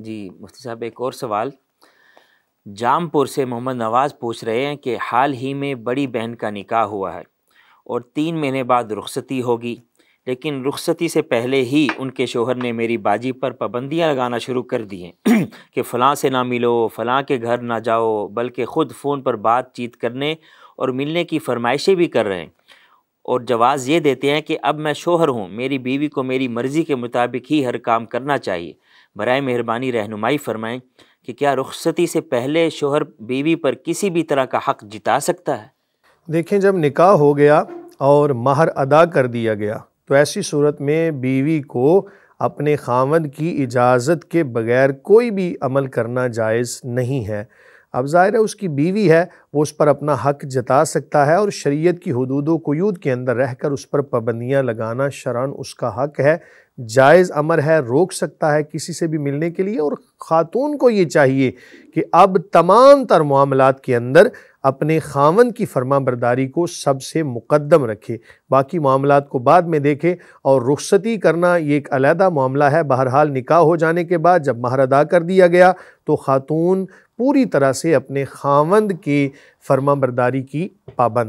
जी मुफ्ती साहब एक और सवाल जामपुर से मोहम्मद नवाज़ पूछ रहे हैं कि हाल ही में बड़ी बहन का निकाह हुआ है और तीन महीने बाद रुखसती होगी लेकिन रुखसती से पहले ही उनके शोहर ने मेरी बाजी पर पाबंदियाँ लगाना शुरू कर दी हैं कि फ़लाँ से ना मिलो फ़लाँ के घर ना जाओ बल्कि ख़ुद फ़ोन पर बातचीत करने और मिलने की फरमाइशें भी कर रहे हैं और जवाज़ ये देते हैं कि अब मैं शोहर हूँ मेरी बीवी को मेरी मर्ज़ी के मुताबिक ही हर काम करना चाहिए बर मेहरबानी रहनुमाई फरमाएँ कि क्या रुखसती से पहले शोहर बीवी पर किसी भी तरह का हक़ जिता सकता है देखें जब निकाह हो गया और माहर अदा कर दिया गया तो ऐसी सूरत में बीवी को अपने खामद की इजाज़त के बगैर कोई भी अमल करना जायज़ नहीं है अब ज़ाहिर है उसकी बीवी है वो उस पर अपना हक जता सकता है और शरीयत की हदूद कयूद के अंदर रह कर उस पर पाबंदियाँ लगाना शरण उसका हक है जायज़ अमर है रोक सकता है किसी से भी मिलने के लिए और ख़ातून को ये चाहिए कि अब तमाम तर मामलों के अंदर अपने खावन की फरमा बरदारी को सबसे मुकदम रखे बाकी मामला को बाद में देखे और रुखसती करना ये एक अलहदा मामला है बहरहाल निकाह हो जाने के बाद जब महर अदा कर दिया गया तो ख़ातून पूरी तरह से अपने खावंद के फर्मा बरदारी की पाबंद